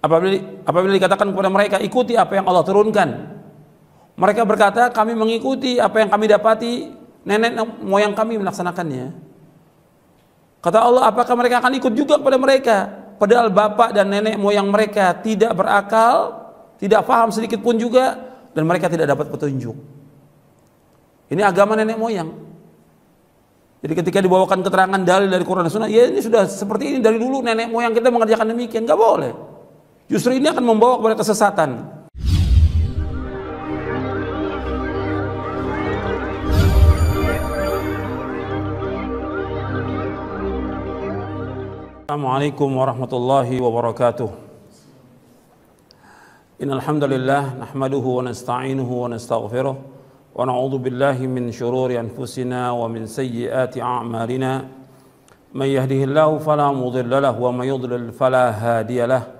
Apabila, apabila dikatakan kepada mereka ikuti apa yang Allah turunkan. Mereka berkata kami mengikuti apa yang kami dapati nenek moyang kami melaksanakannya. Kata Allah apakah mereka akan ikut juga kepada mereka? Padahal bapak dan nenek moyang mereka tidak berakal, tidak paham sedikit pun juga dan mereka tidak dapat petunjuk. Ini agama nenek moyang. Jadi ketika dibawakan keterangan dalil dari Quran dan Sunnah, ya ini sudah seperti ini dari dulu nenek moyang kita mengerjakan demikian, nggak boleh. justru ini akan membawa kepada kesesatan. Assalamualaikum warahmatullahi wabarakatuh. Innal hamdalillah nahmaduhu wa nasta'inuhu wa nastaghfiruh wa na'udzu billahi min shururi anfusina wa min sayyiati a'malina. Man yahdihillahu fala mudilla lahu wa man yudlil fala hadiya lahu.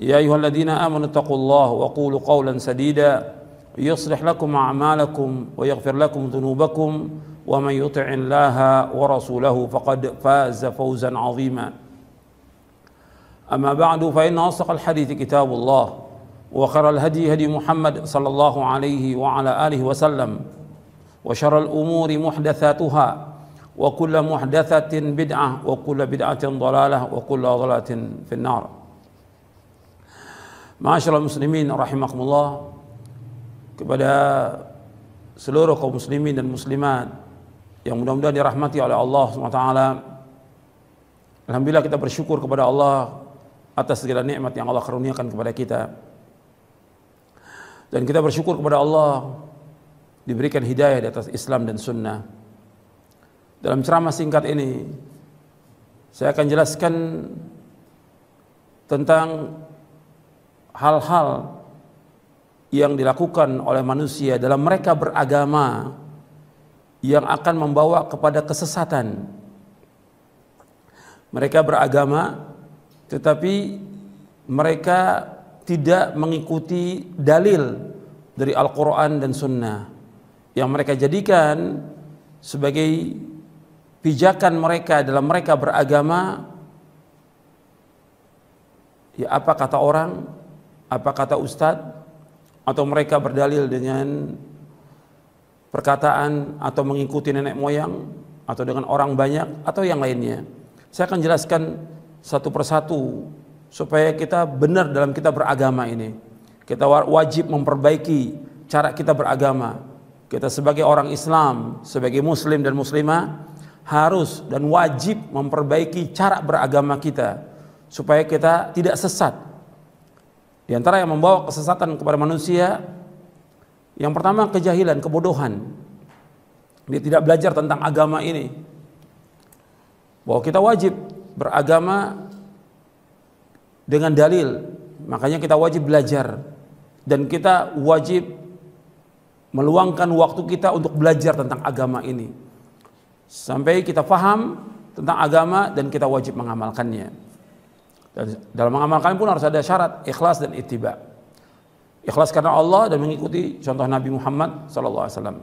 يا أيها الذين آمنوا اتقوا الله وقولوا قولا سديدا يصلح لكم أعمالكم ويغفر لكم ذنوبكم ومن يطع الله ورسوله فقد فاز فوزا عظيما أما بعد فإن أصدق الحديث كتاب الله وخر الهدي هدي محمد صلى الله عليه وعلى آله وسلم وشر الأمور محدثاتها وكل محدثة بدعة وكل بدعة ضلالة وكل ضلالة في النار Masyaallah muslimin rahimakumullah kepada seluruh kaum muslimin dan muslimat yang mudah-mudahan dirahmati oleh Allah SWT Alhamdulillah kita bersyukur kepada Allah atas segala nikmat yang Allah karuniakan kepada kita dan kita bersyukur kepada Allah diberikan hidayah di atas Islam dan Sunnah dalam ceramah singkat ini saya akan jelaskan tentang hal-hal yang dilakukan oleh manusia dalam mereka beragama yang akan membawa kepada kesesatan. Mereka beragama tetapi mereka tidak mengikuti dalil dari Al-Quran dan Sunnah yang mereka jadikan sebagai pijakan mereka dalam mereka beragama ya apa kata orang apa kata ustadz atau mereka berdalil dengan perkataan atau mengikuti nenek moyang atau dengan orang banyak atau yang lainnya. Saya akan jelaskan satu persatu supaya kita benar dalam kita beragama ini. Kita wajib memperbaiki cara kita beragama. Kita sebagai orang Islam, sebagai muslim dan muslimah harus dan wajib memperbaiki cara beragama kita supaya kita tidak sesat di antara yang membawa kesesatan kepada manusia, yang pertama kejahilan, kebodohan. Dia tidak belajar tentang agama ini. Bahwa kita wajib beragama dengan dalil. Makanya kita wajib belajar dan kita wajib meluangkan waktu kita untuk belajar tentang agama ini. Sampai kita faham tentang agama dan kita wajib mengamalkannya. Dan dalam mengamalkan pun harus ada syarat ikhlas dan ittiba. Ikhlas karena Allah dan mengikuti contoh Nabi Muhammad SAW.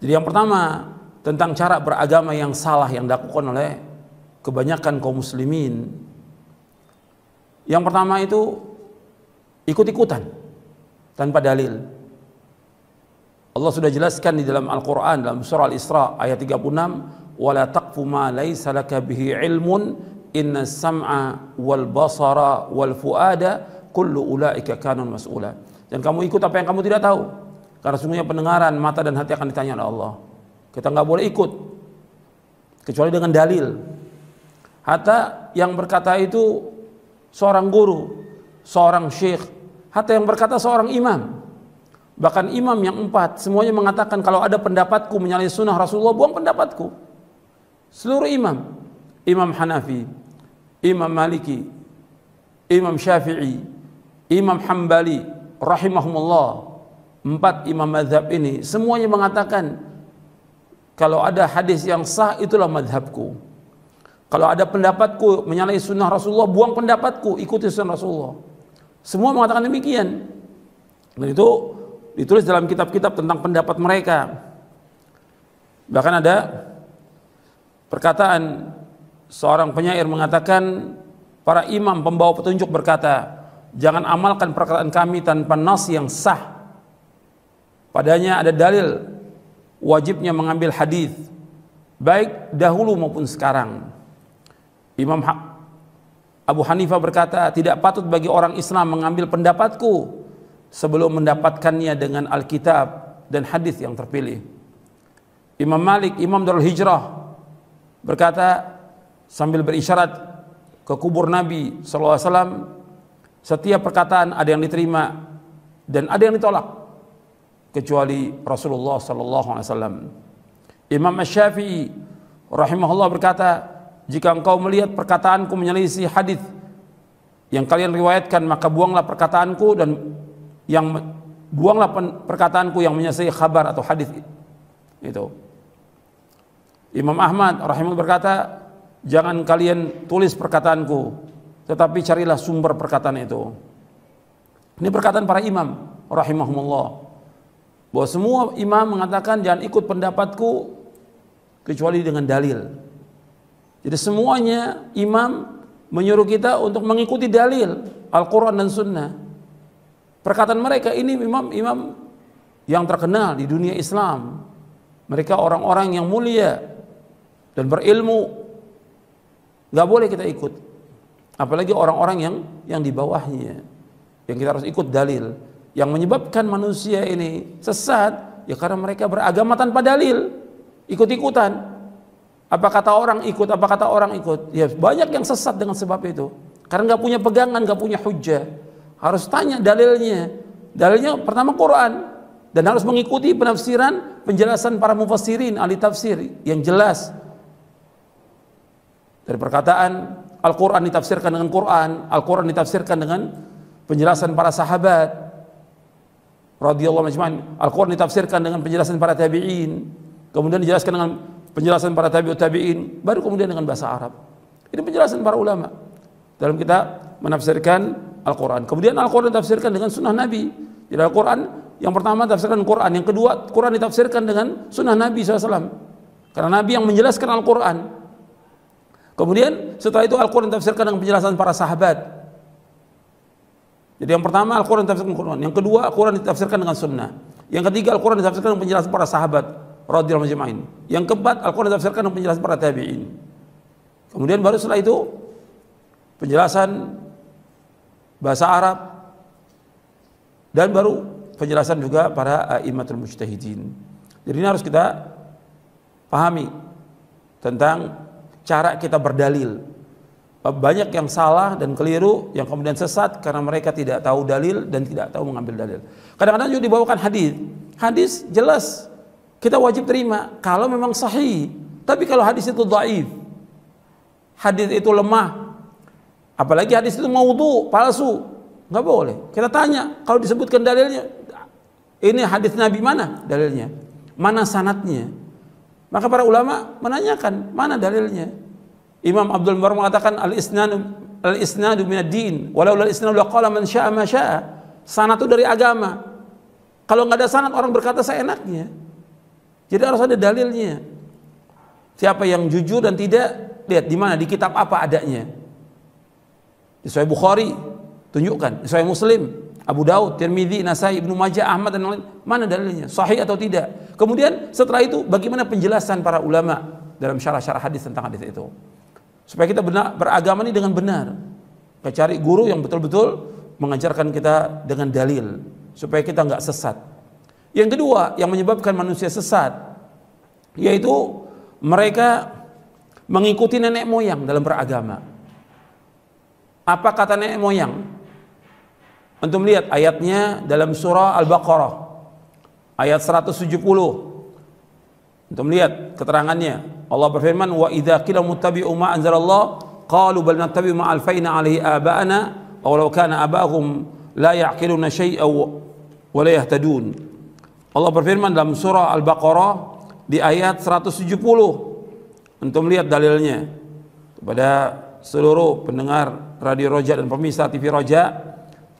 Jadi yang pertama tentang cara beragama yang salah yang dilakukan oleh kebanyakan kaum muslimin. Yang pertama itu ikut-ikutan tanpa dalil. Allah sudah jelaskan di dalam Al-Qur'an dalam surah Al-Isra ayat 36, "Wala taqfu ma laysa laka bihi ilmun inna sam'a wal basara wal fuada kullu ulaika kanun mas'ula. Dan kamu ikut apa yang kamu tidak tahu. Karena semuanya pendengaran, mata dan hati akan ditanya oleh Allah. Kita nggak boleh ikut kecuali dengan dalil. Hatta yang berkata itu seorang guru, seorang syekh, hatta yang berkata seorang imam. Bahkan imam yang empat, semuanya mengatakan kalau ada pendapatku menyalahi sunnah Rasulullah, buang pendapatku. Seluruh imam. Imam Hanafi, Imam Maliki, Imam Syafi'i, Imam Hambali, rahimahumullah, empat imam madhab ini, semuanya mengatakan, kalau ada hadis yang sah, itulah madhabku. Kalau ada pendapatku menyalahi sunnah Rasulullah, buang pendapatku, ikuti sunnah Rasulullah. Semua mengatakan demikian. Dan itu ditulis dalam kitab-kitab tentang pendapat mereka. Bahkan ada perkataan seorang penyair mengatakan para imam pembawa petunjuk berkata, "Jangan amalkan perkataan kami tanpa nas yang sah." Padanya ada dalil wajibnya mengambil hadis baik dahulu maupun sekarang. Imam Abu Hanifah berkata, "Tidak patut bagi orang Islam mengambil pendapatku sebelum mendapatkannya dengan Alkitab dan hadis yang terpilih." Imam Malik, Imam Darul Hijrah berkata, sambil berisyarat ke kubur Nabi SAW setiap perkataan ada yang diterima dan ada yang ditolak kecuali Rasulullah SAW Imam Ash-Syafi'i rahimahullah berkata jika engkau melihat perkataanku menyelisih hadis yang kalian riwayatkan maka buanglah perkataanku dan yang buanglah perkataanku yang menyelisih khabar atau hadis itu. Imam Ahmad rahimahullah berkata, Jangan kalian tulis perkataanku, tetapi carilah sumber perkataan itu. Ini perkataan para imam rahimahumullah. Bahwa semua imam mengatakan jangan ikut pendapatku kecuali dengan dalil. Jadi semuanya imam menyuruh kita untuk mengikuti dalil Al-Qur'an dan Sunnah. Perkataan mereka ini imam-imam yang terkenal di dunia Islam. Mereka orang-orang yang mulia dan berilmu nggak boleh kita ikut apalagi orang-orang yang yang di bawahnya yang kita harus ikut dalil yang menyebabkan manusia ini sesat ya karena mereka beragama tanpa dalil ikut-ikutan apa kata orang ikut apa kata orang ikut ya banyak yang sesat dengan sebab itu karena nggak punya pegangan nggak punya hujah harus tanya dalilnya dalilnya pertama Quran dan harus mengikuti penafsiran penjelasan para mufassirin ahli tafsir yang jelas dari perkataan Al-Quran ditafsirkan dengan Quran, Al-Quran ditafsirkan dengan penjelasan para sahabat radhiyallahu majma'in. Al-Quran ditafsirkan dengan penjelasan para tabi'in, kemudian dijelaskan dengan penjelasan para tabi'ut tabi'in, baru kemudian dengan bahasa Arab. Ini penjelasan para ulama dalam kita menafsirkan Al-Quran. Kemudian Al-Quran ditafsirkan dengan sunnah Nabi. Jadi Al-Quran yang pertama tafsirkan Quran, yang kedua Quran ditafsirkan dengan sunnah Nabi SAW. Karena Nabi yang menjelaskan Al-Quran. Kemudian setelah itu Al-Quran ditafsirkan dengan penjelasan para sahabat. Jadi yang pertama Al-Quran ditafsirkan dengan Quran. Yang kedua Al-Quran ditafsirkan dengan sunnah. Yang ketiga Al-Quran ditafsirkan dengan penjelasan para sahabat. majma'in. Yang keempat Al-Quran ditafsirkan dengan penjelasan para tabi'in. Kemudian baru setelah itu penjelasan bahasa Arab dan baru penjelasan juga para imatul mujtahidin. Jadi ini harus kita pahami tentang cara kita berdalil. Banyak yang salah dan keliru yang kemudian sesat karena mereka tidak tahu dalil dan tidak tahu mengambil dalil. Kadang-kadang juga dibawakan hadis. Hadis jelas kita wajib terima kalau memang sahih. Tapi kalau hadis itu dhaif, hadis itu lemah, apalagi hadis itu maudhu, palsu, nggak boleh. Kita tanya, kalau disebutkan dalilnya, ini hadis Nabi mana dalilnya? Mana sanatnya? Maka para ulama menanyakan mana dalilnya. Imam Abdul Bar mengatakan al isnadu al isnadu min din walau al isnadu laqala man syaa ma syaa. Sanad itu dari agama. Kalau nggak ada sanad orang berkata seenaknya. Jadi harus ada dalilnya. Siapa yang jujur dan tidak lihat di mana di kitab apa adanya. Di Sahih Bukhari tunjukkan, di Sahih Muslim Abu Daud, Tirmidzi, Nasai, Ibnu Majah, Ahmad dan lain mana dalilnya? Sahih atau tidak? Kemudian setelah itu bagaimana penjelasan para ulama dalam syarah-syarah hadis tentang hadis itu? Supaya kita benar, beragama ini dengan benar. Kita cari guru yang betul-betul mengajarkan kita dengan dalil supaya kita nggak sesat. Yang kedua yang menyebabkan manusia sesat yaitu mereka mengikuti nenek moyang dalam beragama. Apa kata nenek moyang? Antum lihat ayatnya dalam surah Al-Baqarah ayat 170. Antum lihat keterangannya. Allah berfirman wa idza qila muttabi'u ma anzalallah qalu bal nattabi'u ma alfaina alaihi aba'ana aw law kana aba'ahum la ya'qiluna syai'a wa la yahtadun. Allah berfirman dalam surah Al-Baqarah di ayat 170. Antum lihat dalilnya kepada seluruh pendengar Radio Roja dan pemirsa TV Roja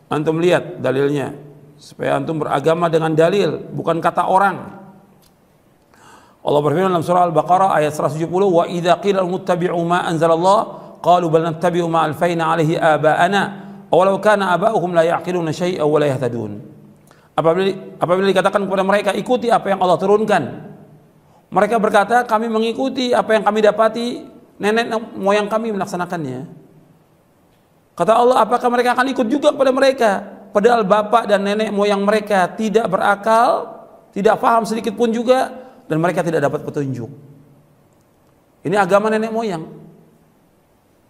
Antum lihat dalilnya supaya antum beragama dengan dalil, bukan kata orang. Allah berfirman dalam surah Al-Baqarah ayat 170, "Wa idza qila muttabi'u ma anzalallah qalu bal nattabi'u ma alfaina 'alaihi aba'ana awalau kana aba'uhum la ya'qiluna syai'a wa la yahtadun." Apabila, apabila dikatakan kepada mereka ikuti apa yang Allah turunkan mereka berkata kami mengikuti apa yang kami dapati nenek moyang kami melaksanakannya Kata Allah, apakah mereka akan ikut juga kepada mereka? Padahal bapak dan nenek moyang mereka tidak berakal, tidak paham sedikit pun juga, dan mereka tidak dapat petunjuk. Ini agama nenek moyang.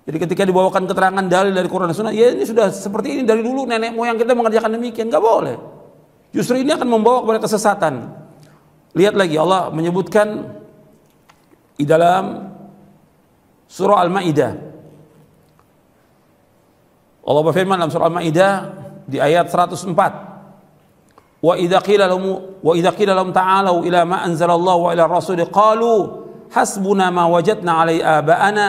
Jadi ketika dibawakan keterangan dalil dari Quran dan Sunnah, ya ini sudah seperti ini dari dulu nenek moyang kita mengerjakan demikian, nggak boleh. Justru ini akan membawa kepada kesesatan. Lihat lagi Allah menyebutkan di dalam surah Al-Maidah Allah berfirman dalam surah Al-Maidah di ayat 104. Wa idza qila lahum wa idza qila lahum ta'alu ila ma anzalallahu wa ila Rasul. qalu hasbuna ma wajadna alai aba'ana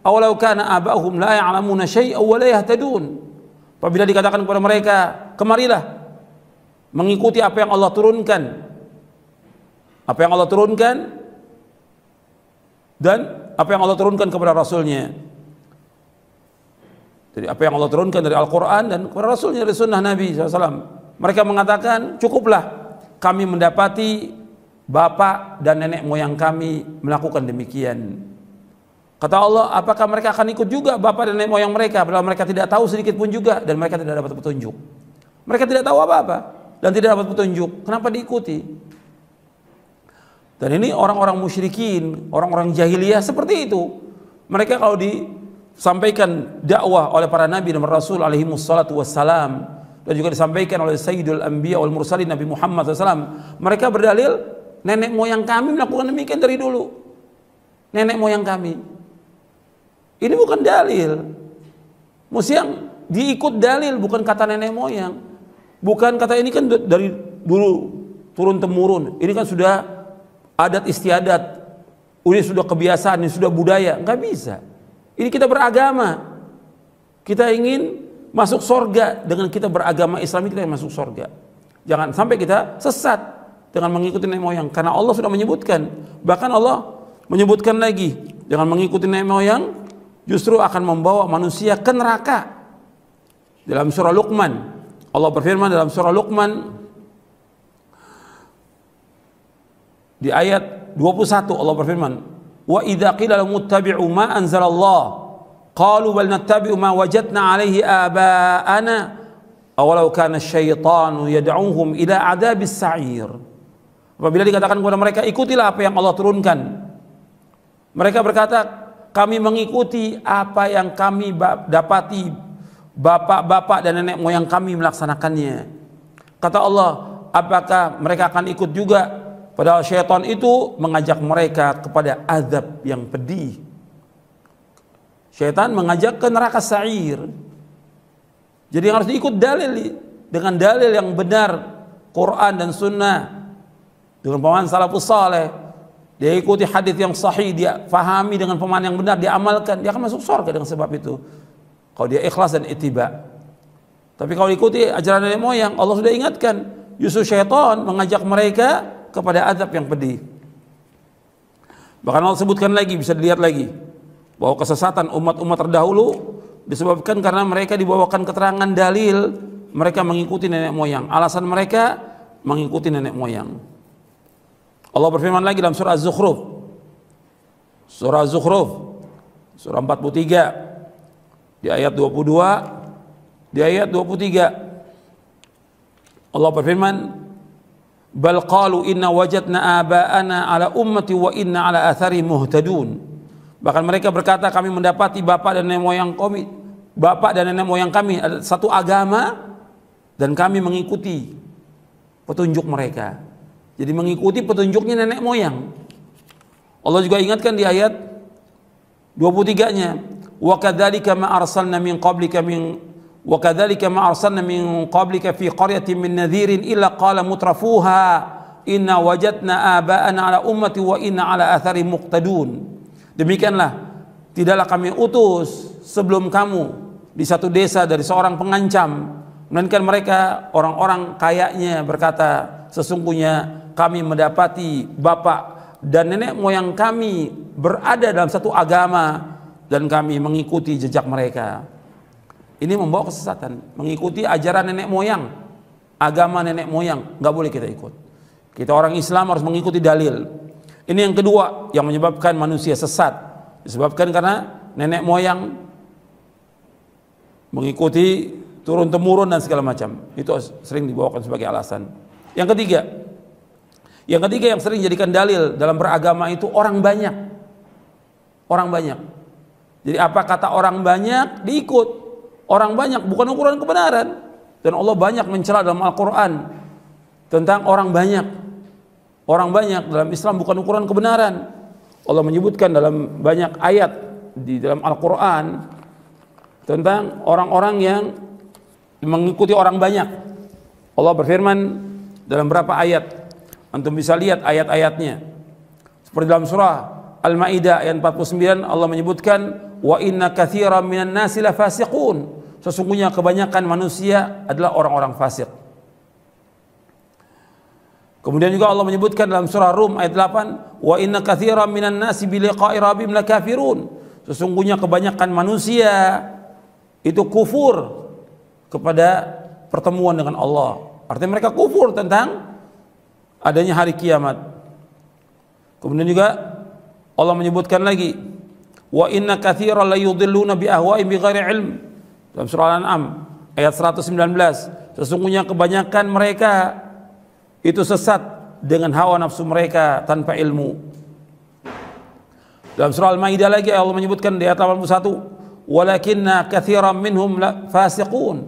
aw law kana aba'uhum la ya'lamuna syai'an wa la yahtadun. Apabila dikatakan kepada mereka, kemarilah mengikuti apa yang Allah turunkan. Apa yang Allah turunkan dan apa yang Allah turunkan kepada rasulnya jadi apa yang Allah turunkan dari Al-Quran dan para Rasulnya dari Sunnah Nabi SAW. Mereka mengatakan cukuplah kami mendapati bapak dan nenek moyang kami melakukan demikian. Kata Allah, apakah mereka akan ikut juga bapak dan nenek moyang mereka? Padahal mereka tidak tahu sedikit pun juga dan mereka tidak dapat petunjuk. Mereka tidak tahu apa-apa dan tidak dapat petunjuk. Kenapa diikuti? Dan ini orang-orang musyrikin, orang-orang jahiliyah seperti itu. Mereka kalau di disampaikan dakwah oleh para nabi dan rasul alaihi wassalatu wassalam dan juga disampaikan oleh Sayyidul Anbiya wal Mursalin Nabi Muhammad SAW. Mereka berdalil nenek moyang kami melakukan demikian dari dulu. Nenek moyang kami. Ini bukan dalil. Mesti yang diikut dalil bukan kata nenek moyang. Bukan kata ini kan dari dulu turun temurun. Ini kan sudah adat istiadat. Ini sudah kebiasaan, ini sudah budaya. Enggak bisa. Ini kita beragama. Kita ingin masuk sorga dengan kita beragama Islam kita yang masuk sorga. Jangan sampai kita sesat dengan mengikuti nenek moyang karena Allah sudah menyebutkan bahkan Allah menyebutkan lagi dengan mengikuti nenek moyang justru akan membawa manusia ke neraka dalam surah Luqman Allah berfirman dalam surah Luqman di ayat 21 Allah berfirman wa idza qila lahum ittabi'u ma anzalallah qalu bal nattabi'u ma wajadna 'alaihi aba'ana awalau kana syaitanu yad'uhum ila adabis sa'ir apabila dikatakan kepada mereka ikutilah apa yang Allah turunkan mereka berkata kami mengikuti apa yang kami dapati bapak-bapak dan nenek moyang kami melaksanakannya kata Allah apakah mereka akan ikut juga Padahal syaitan itu mengajak mereka kepada azab yang pedih. Syaitan mengajak ke neraka sair. Jadi harus diikut dalil dengan dalil yang benar Quran dan Sunnah dengan pemahaman salafus saleh dia ikuti hadis yang sahih dia fahami dengan pemahaman yang benar dia amalkan dia akan masuk surga dengan sebab itu kalau dia ikhlas dan itiba tapi kalau ikuti ajaran nenek moyang Allah sudah ingatkan Yusuf syaitan mengajak mereka kepada azab yang pedih. Bahkan Allah sebutkan lagi, bisa dilihat lagi bahwa kesesatan umat-umat terdahulu disebabkan karena mereka dibawakan keterangan dalil, mereka mengikuti nenek moyang. Alasan mereka mengikuti nenek moyang. Allah berfirman lagi dalam surah az Surah az surah 43 di ayat 22 di ayat 23 Allah berfirman bal qalu inna wajadna aba'ana ala ummati wa inna ala athari muhtadun bahkan mereka berkata kami mendapati bapak dan nenek moyang kami bapak dan nenek moyang kami satu agama dan kami mengikuti petunjuk mereka jadi mengikuti petunjuknya nenek moyang Allah juga ingatkan di ayat 23 nya wa kadzalika ma arsalna min qablika min وكذلك ما أرسلنا من قبلك في قرية من نذير إلا قال مترفوها إنا وجدنا آباءنا على أمة وإنا على أثر muqtadun demikianlah tidaklah kami utus sebelum kamu di satu desa dari seorang pengancam melainkan mereka orang-orang kayaknya berkata sesungguhnya kami mendapati bapak dan nenek moyang kami berada dalam satu agama dan kami mengikuti jejak mereka ini membawa kesesatan, mengikuti ajaran nenek moyang, agama nenek moyang, nggak boleh kita ikut. Kita orang Islam harus mengikuti dalil. Ini yang kedua yang menyebabkan manusia sesat, disebabkan karena nenek moyang mengikuti turun temurun dan segala macam. Itu sering dibawakan sebagai alasan. Yang ketiga, yang ketiga yang sering jadikan dalil dalam beragama itu orang banyak. Orang banyak. Jadi apa kata orang banyak diikut orang banyak bukan ukuran kebenaran dan Allah banyak mencela dalam Al-Qur'an tentang orang banyak orang banyak dalam Islam bukan ukuran kebenaran Allah menyebutkan dalam banyak ayat di dalam Al-Qur'an tentang orang-orang yang mengikuti orang banyak Allah berfirman dalam berapa ayat antum bisa lihat ayat-ayatnya seperti dalam surah Al-Maidah ayat 49 Allah menyebutkan wa inna katsiran minan nasi lafasiqun Sesungguhnya kebanyakan manusia adalah orang-orang fasik. Kemudian juga Allah menyebutkan dalam surah Rum ayat 8, "Wa inna katsiran minan nasi bi liqa'i rabbihim lakafirun." Sesungguhnya kebanyakan manusia itu kufur kepada pertemuan dengan Allah. Artinya mereka kufur tentang adanya hari kiamat. Kemudian juga Allah menyebutkan lagi, "Wa inna katsiran la yudilluna bi ahwa'ihim bighairi ilm." Dalam surah Al-An'am ayat 119, sesungguhnya kebanyakan mereka itu sesat dengan hawa nafsu mereka tanpa ilmu. Dalam surah Al-Maidah lagi Allah menyebutkan di ayat 81, "Walakinna katsiran minhum fasiqun."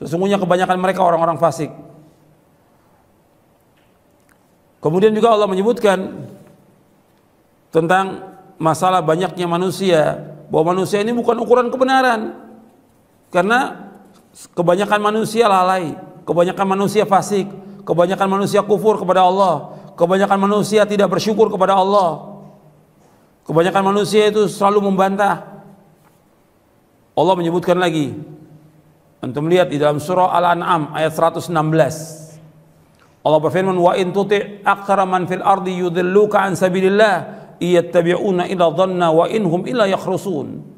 Sesungguhnya kebanyakan mereka orang-orang fasik. Kemudian juga Allah menyebutkan tentang masalah banyaknya manusia bahwa manusia ini bukan ukuran kebenaran karena kebanyakan manusia lalai, kebanyakan manusia fasik, kebanyakan manusia kufur kepada Allah, kebanyakan manusia tidak bersyukur kepada Allah. Kebanyakan manusia itu selalu membantah. Allah menyebutkan lagi. Antum lihat di dalam surah Al-An'am ayat 116. Allah berfirman, "Wa in tuti' aktsara man fil ardi yudhilluka an sabilillah, iyattabi'una ila dhanna wa inhum illa yakhrusun."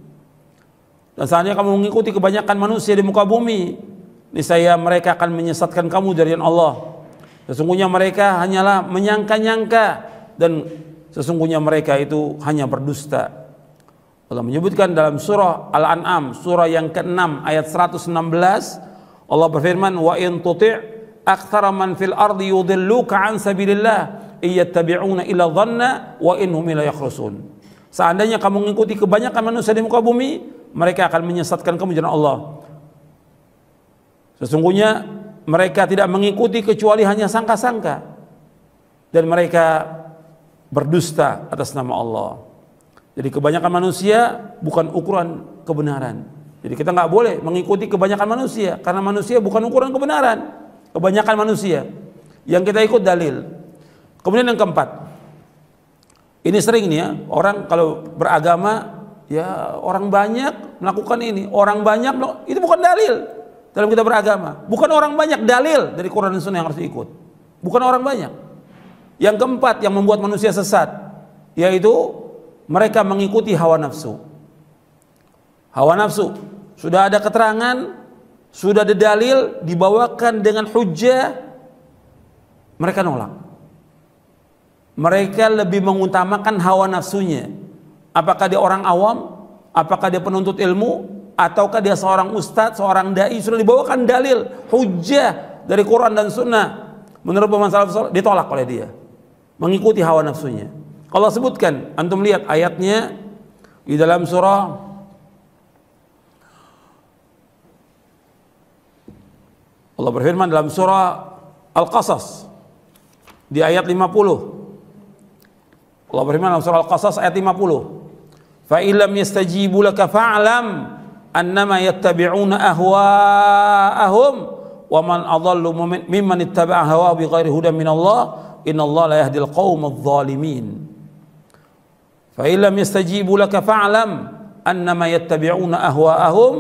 Dan saatnya kamu mengikuti kebanyakan manusia di muka bumi, niscaya mereka akan menyesatkan kamu dari Allah. Sesungguhnya mereka hanyalah menyangka-nyangka dan sesungguhnya mereka itu hanya berdusta. Allah menyebutkan dalam surah Al-An'am, surah yang ke-6 ayat 116, Allah berfirman, "Wa in tuti' aktsara man fil ardi yudilluka an sabilillah, iyattabi'una illa dhanna wa innahum la yakhrusun." Seandainya kamu mengikuti kebanyakan manusia di muka bumi, mereka akan menyesatkan kamu jalan Allah. Sesungguhnya mereka tidak mengikuti kecuali hanya sangka-sangka dan mereka berdusta atas nama Allah. Jadi kebanyakan manusia bukan ukuran kebenaran. Jadi kita nggak boleh mengikuti kebanyakan manusia karena manusia bukan ukuran kebenaran. Kebanyakan manusia yang kita ikut dalil. Kemudian yang keempat, ini sering nih ya orang kalau beragama ya orang banyak melakukan ini, orang banyak itu bukan dalil dalam kita beragama. Bukan orang banyak dalil dari Quran dan Sunnah yang harus diikut. Bukan orang banyak. Yang keempat yang membuat manusia sesat yaitu mereka mengikuti hawa nafsu. Hawa nafsu sudah ada keterangan, sudah ada dalil dibawakan dengan hujah mereka nolak. Mereka lebih mengutamakan hawa nafsunya Apakah dia orang awam? Apakah dia penuntut ilmu? Ataukah dia seorang ustadz, seorang dai? Sudah dibawakan dalil, hujah dari Quran dan Sunnah. Menurut pemasalah salaf ditolak oleh dia. Mengikuti hawa nafsunya. Allah sebutkan, antum lihat ayatnya di dalam surah Allah berfirman dalam surah Al-Qasas di ayat 50. Allah berfirman dalam surah Al-Qasas ayat 50 fa illam yastajibu laka fa'lam annama yattabi'una ahwa'ahum wa man adallu mimman ittaba'a hawa bi ghairi hudan min Allah innallaha la yahdil qaumadh dhalimin fa illam yastajibu laka fa'lam annama yattabi'una ahwa'ahum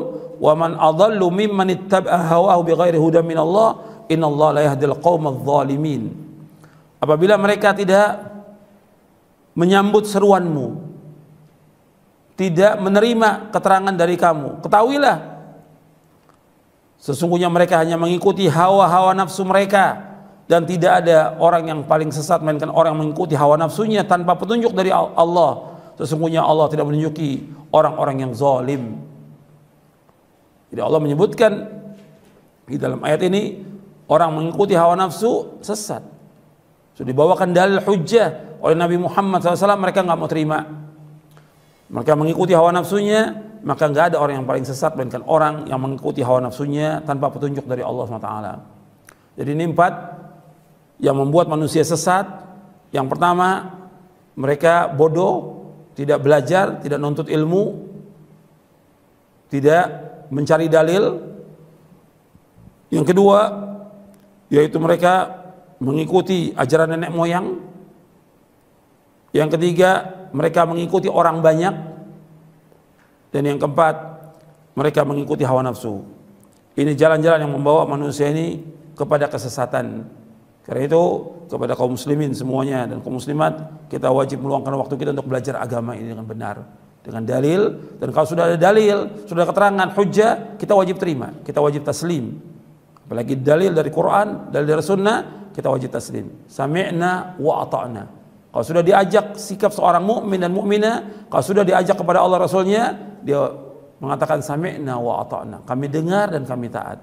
wa man adallu mimman ittaba'a hawahu bi ghairi hudan min Allah innallaha la yahdil qaumadh dhalimin apabila mereka tidak menyambut seruanmu tidak menerima keterangan dari kamu. Ketahuilah, sesungguhnya mereka hanya mengikuti hawa-hawa nafsu mereka dan tidak ada orang yang paling sesat melainkan orang mengikuti hawa nafsunya tanpa petunjuk dari Allah. Sesungguhnya Allah tidak menunjuki orang-orang yang zalim. Jadi Allah menyebutkan di dalam ayat ini orang mengikuti hawa nafsu sesat. Sudah dibawakan dalil hujjah oleh Nabi Muhammad SAW mereka nggak mau terima maka mengikuti hawa nafsunya maka nggak ada orang yang paling sesat melainkan orang yang mengikuti hawa nafsunya tanpa petunjuk dari Allah SWT jadi ini empat yang membuat manusia sesat yang pertama mereka bodoh tidak belajar tidak nuntut ilmu tidak mencari dalil yang kedua yaitu mereka mengikuti ajaran nenek moyang yang ketiga mereka mengikuti orang banyak. Dan yang keempat, mereka mengikuti hawa nafsu. Ini jalan-jalan yang membawa manusia ini kepada kesesatan. Karena itu kepada kaum muslimin semuanya dan kaum muslimat kita wajib meluangkan waktu kita untuk belajar agama ini dengan benar dengan dalil dan kalau sudah ada dalil sudah keterangan hujah kita wajib terima kita wajib taslim apalagi dalil dari Quran dalil dari sunnah kita wajib taslim sami'na wa ata'na kalau sudah diajak sikap seorang mukmin dan mukminah, kalau sudah diajak kepada Allah Rasulnya, dia mengatakan sami'na wa ata'na. Kami dengar dan kami taat.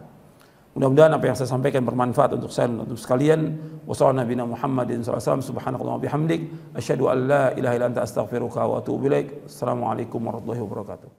Mudah-mudahan apa yang saya sampaikan bermanfaat untuk saya dan untuk sekalian. Wassalamualaikum Assalamualaikum warahmatullahi wabarakatuh.